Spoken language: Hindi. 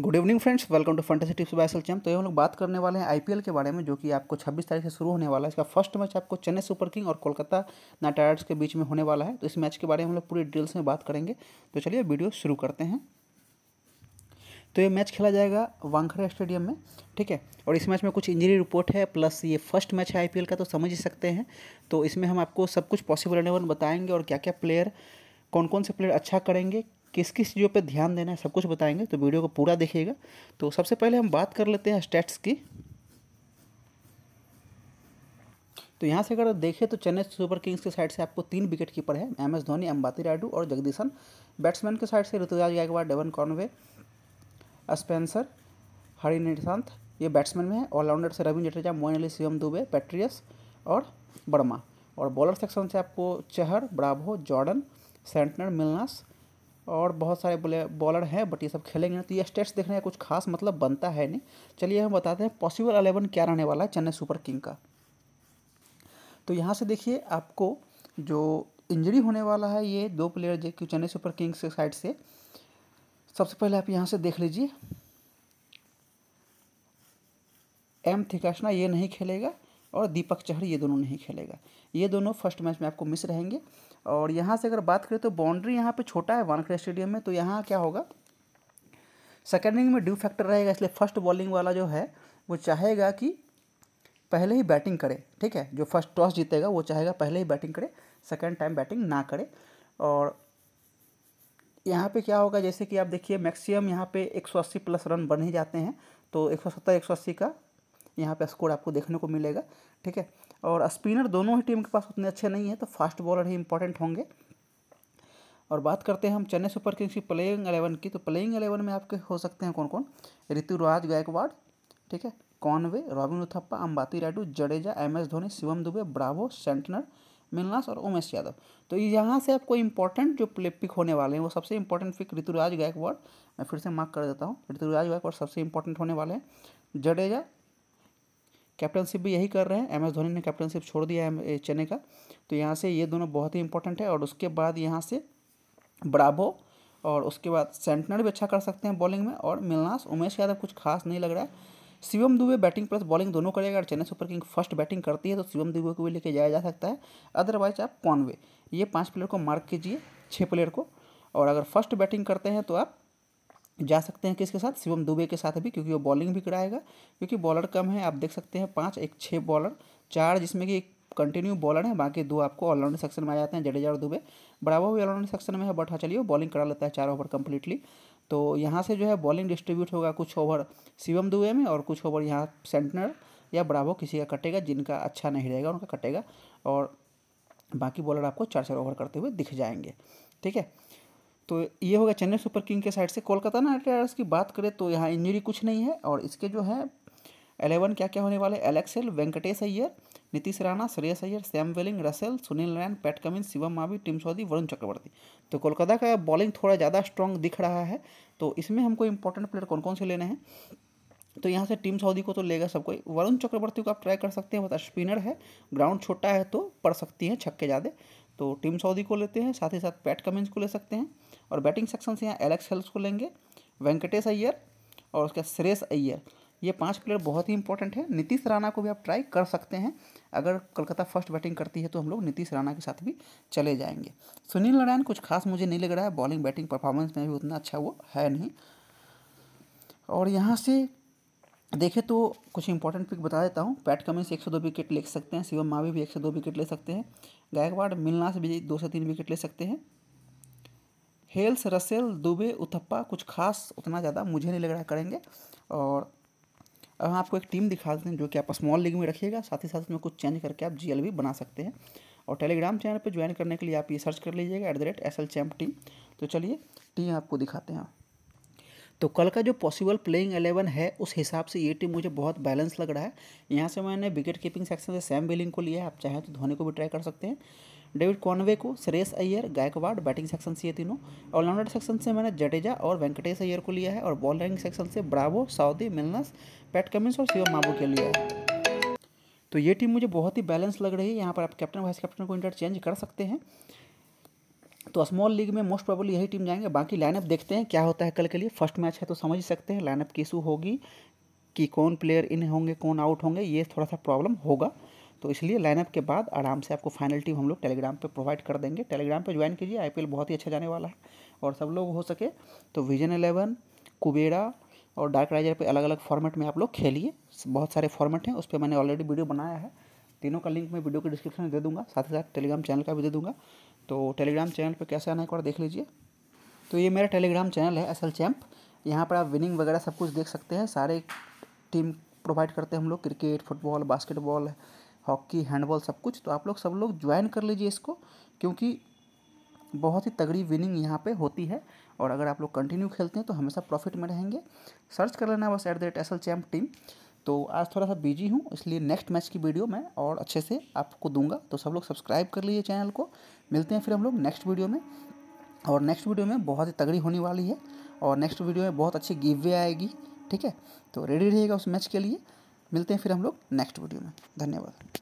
good evening friends welcome to fantasy tips by चैम तो ये हम लोग बात करने वाले हैं आईपीएल के बारे में जो कि आपको 26 तारीख से शुरू होने वाला है इसका फर्स्ट मैच आपको चेन्नई सुपर किंग और कोलकाता नाइट राइडर्स के बीच में होने वाला है तो इस मैच के बारे में हम लोग पूरी डिटेल्स में बात करेंगे तो चलिए वीडियो शुरू करते हैं तो ये मैच खेला जाएगा वांखड़े स्टेडियम में ठीक है और इस मैच में कुछ इंजरी रिपोर्ट है प्लस ये फर्स्ट मैच है आईपीएल का तो समझ ही सकते हैं तो इसमें हम आपको सब कुछ पॉसिबल एलेवन बताएंगे और क्या क्या प्लेयर कौन कौन से प्लेयर अच्छा करेंगे किस किस चीज़ों पर ध्यान देना है सब कुछ बताएंगे तो वीडियो को पूरा देखिएगा तो सबसे पहले हम बात कर लेते हैं स्टेट्स की तो यहाँ से अगर देखें तो चेन्नई सुपर किंग्स के साइड से आपको तीन विकेट कीपर है एम एस धोनी अंबाती रायडू और जगदीशन बैट्समैन के साइड से ऋतुराज गायकवाड़ डेवन कॉनवे स्पेंसर हरि निशांत ये बैट्समैन में है ऑलराउंडर से रविंद्र जडेजा मोइन अली शिवम दुबे पैट्रियस और बर्मा और बॉलर सेक्शन से आपको चहर ब्राभो जॉर्डन सेंटनर मिलनास और बहुत सारे बोले बॉलर हैं बट ये सब खेलेंगे ना तो ये स्टेट्स देखने का कुछ खास मतलब बनता है नहीं चलिए हम बताते हैं पॉसिबल अलेवन क्या रहने वाला है चेन्नई सुपर किंग का तो यहाँ से देखिए आपको जो इंजरी होने वाला है ये दो प्लेयर जो कि चेन्नई सुपर किंग्स के साइड से सबसे पहले आप यहाँ से देख लीजिए एम थिकाशना ये नहीं खेलेगा और दीपक चहर ये दोनों नहीं खेलेगा ये दोनों फर्स्ट मैच में आपको मिस रहेंगे और यहाँ से अगर बात करें तो बाउंड्री यहाँ पे छोटा है वानखेड़े स्टेडियम में तो यहाँ क्या होगा सेकेंड इनिंग में ड्यू फैक्टर रहेगा इसलिए फर्स्ट बॉलिंग वाला जो है वो चाहेगा कि पहले ही बैटिंग करे ठीक है जो फर्स्ट टॉस जीतेगा वो चाहेगा पहले ही बैटिंग करे सेकेंड टाइम बैटिंग ना करे और यहाँ पे क्या होगा जैसे कि आप देखिए मैक्सिमम यहाँ पे 180 प्लस रन बन ही जाते हैं तो 170 180 का यहाँ पे स्कोर आपको देखने को मिलेगा ठीक है और स्पिनर दोनों ही टीम के पास उतने अच्छे नहीं है तो फास्ट बॉलर ही इंपॉर्टेंट होंगे और बात करते हैं हम चेन्नई सुपर किंग्स की प्लेइंग एलेवन की तो प्लेइंग एलेवन में आपके हो सकते हैं कौन कौन ऋतुराज गायकवाड़ ठीक है Conway Robin Uthappa Ambati Rayudu Jadeja M S Dhoni Shivam Dube Bravo Santner मिलनास और उमेश यादव तो यहाँ से आपको इंपॉर्टेंट जो प्ले पिक होने वाले हैं वो सबसे इंपॉर्टेंट पिक ऋतुराज गायकवाड़ मैं फिर से मार्क कर देता हूँ ऋतुराज गायकवाड़ सबसे इंपॉर्टेंट होने वाले हैं जडेजा कैप्टनशिप भी यही कर रहे हैं एम एस धोनी ने कैप्टनशिप छोड़ दिया है चेन्नई का तो यहाँ से ये दोनों बहुत ही इंपॉर्टेंट है और उसके बाद यहाँ से ब्राबो और उसके बाद सेंटनर भी अच्छा कर सकते हैं बॉलिंग में और मिलनास उमेश यादव कुछ खास नहीं लग रहा है Shivam Dube batting plus bowling दोनों करेगा अगर Chennai super king first batting करती है तो शिवम दुबे को भी लेके जाया जा सकता है अदरवाइज आप कॉनवे ये पाँच प्लेयर को मार्क कीजिए छः प्लेयर को और अगर फर्स्ट बैटिंग करते हैं तो आप जा सकते हैं किसके साथ शिवम दुबे के साथ भी क्योंकि वो बॉलिंग भी कराएगा क्योंकि बॉलर कम है आप देख सकते हैं पाँच एक छः बॉलर चार जिसमें कि कंटिन्यू बॉलर है बाकी दो आपको ऑलराउंड सेक्शन में आ जाते हैं जडेजा और दुबे बराबर भी ऑलराउंड सेक्शन में है बट हाँ चलिए बॉलिंग करा लेता है चार ओवर कम्प्लीटली तो यहाँ से जो है बॉलिंग डिस्ट्रीब्यूट होगा कुछ ओवर शिवम दुबे में और कुछ ओवर यहाँ सेंटनर या ब्रावो किसी का कटेगा जिनका अच्छा नहीं रहेगा उनका कटेगा और बाकी बॉलर आपको चार चार ओवर करते हुए दिख जाएंगे ठीक है तो ये होगा चेन्नई सुपर किंग के साइड से कोलकाता नाइट राइडर्स की बात करें तो यहाँ इंजरी कुछ नहीं है और इसके जो है एलेवन क्या क्या होने वाले एलेक्सेल Venkatesh Iyer Nitish Rana Shreyas Iyer Sam Billings Russell Sunil Narayan Pat Cummins Shivam Mavi Tim Southee Varun Chakravarthy तो कोलकाता का बॉलिंग थोड़ा ज़्यादा स्ट्रॉन्ग दिख रहा है तो इसमें हमको इंपॉर्टेंट प्लेयर कौन कौन से लेने हैं तो यहाँ से टीम सऊदी को तो लेगा सब कोई वरुण चक्रवर्ती को आप ट्राई कर सकते हैं बता स्पिनर है ग्राउंड छोटा है तो पड़ सकती हैं छक्के ज़्यादा तो टीम सऊदी को लेते हैं साथ ही साथ पैट कमिंस को ले सकते हैं और बैटिंग सेक्शन से यहाँ एलेक्स हेल्स को लेंगे वेंकटेश अय्यर और बाद सुरेश अय्यर ये पांच प्लेयर बहुत ही इंपॉर्टेंट है नीतीश राणा को भी आप ट्राई कर सकते हैं अगर कलकत्ता फर्स्ट बैटिंग करती है तो हम लोग नीतीश राणा के साथ भी चले जाएंगे सुनील नारायण कुछ खास मुझे नहीं लग रहा है बॉलिंग बैटिंग परफॉर्मेंस में भी उतना अच्छा वो है नहीं और यहाँ से देखें तो कुछ इंपॉर्टेंट पिक बता देता हूँ पैट कमिंस एक सौ दो विकेट ले सकते हैं शिवम मावी भी एक सौ दो विकेट ले सकते हैं गायकवाड़ मिलनास भी दो से तीन विकेट ले सकते हैं हेल्स रसेल दुबे उथप्पा कुछ खास उतना ज़्यादा मुझे नहीं लग रहा करेंगे और अब हम आपको एक टीम दिखा देते हैं जो कि आप स्मॉल लीग में रखिएगा साथ ही साथ उसमें कुछ चेंज करके आप जी बना सकते हैं और टेलीग्राम चैनल पर ज्वाइन करने के लिए आप ये सर्च कर लीजिएगा at the rate S L champ team तो चलिए टीम आपको दिखाते हैं तो कल का जो पॉसिबल प्लेइंग एलेवन है उस हिसाब से ये टीम मुझे बहुत बैलेंस लग रहा है यहाँ से मैंने विकेट कीपिंग सेक्शन से सैम बिलिंग को लिया है आप चाहें तो धोनी को भी ट्राई कर सकते हैं डेविड कॉनवे को सुरेश अय्यर गायकवाड बैटिंग सेक्शन से ये तीनों ऑलराउंडर सेक्शन से मैंने जडेजा और वेंकटेश अय्यर को लिया है और बॉलरिंग सेक्शन से ब्रावो साउदी मिलनस पैट कमिंस और शिवम माबू के लिया है तो ये टीम मुझे बहुत ही बैलेंस लग रही है यहाँ पर आप कैप्टन वाइस कैप्टन को इंटरचेंज कर सकते हैं तो स्मॉल लीग में मोस्ट प्रॉबली यही टीम जाएंगे बाकी लाइनअप देखते हैं क्या होता है कल के लिए फर्स्ट मैच है तो समझ ही सकते हैं लाइनअप की इशू होगी कि कौन प्लेयर इन होंगे कौन आउट होंगे ये थोड़ा सा प्रॉब्लम होगा तो इसलिए लाइनअप के बाद आराम से आपको फाइनल टीम हम लोग टेलीग्राम पर प्रोवाइड कर देंगे टेलीग्राम पर ज्वाइन कीजिए आई बहुत ही अच्छा जाने वाला है और सब लोग हो सके तो विजन एलेवन कुबेरा और डार्क राइजर पर अलग अलग फॉर्मेट में आप लोग खेलिए बहुत सारे फॉर्मेट हैं उस पर मैंने ऑलरेडी वीडियो बनाया है तीनों का लिंक मैं वीडियो के डिस्क्रिप्शन में दे दूँगा साथ ही साथ टेलीग्राम चैनल का भी दे दूँगा तो टेलीग्राम चैनल पर कैसे आना एक बार देख लीजिए तो ये मेरा टेलीग्राम चैनल है एस एल चैम्प यहाँ पर आप विनिंग वगैरह सब कुछ देख सकते हैं सारे टीम प्रोवाइड करते हैं हम लोग cricket football basketball hockey handball सब कुछ तो आप लोग सब लोग ज्वाइन कर लीजिए इसको क्योंकि बहुत ही तगड़ी विनिंग यहाँ पे होती है और अगर आप लोग कंटिन्यू खेलते हैं तो हमेशा प्रॉफिट में रहेंगे सर्च कर लेना बस at the rate S L champ team तो आज थोड़ा सा बिजी हूँ इसलिए नेक्स्ट मैच की वीडियो मैं और अच्छे से आपको दूंगा तो सब लोग सब्सक्राइब कर लीजिए चैनल को मिलते हैं फिर हम लोग नेक्स्ट वीडियो में और नेक्स्ट वीडियो में बहुत ही तगड़ी होने वाली है और नेक्स्ट वीडियो में बहुत अच्छी गिव वे आएगी ठीक है तो रेडी रहिएगा उस मैच के लिए मिलते हैं फिर हम लोग नेक्स्ट वीडियो में धन्यवाद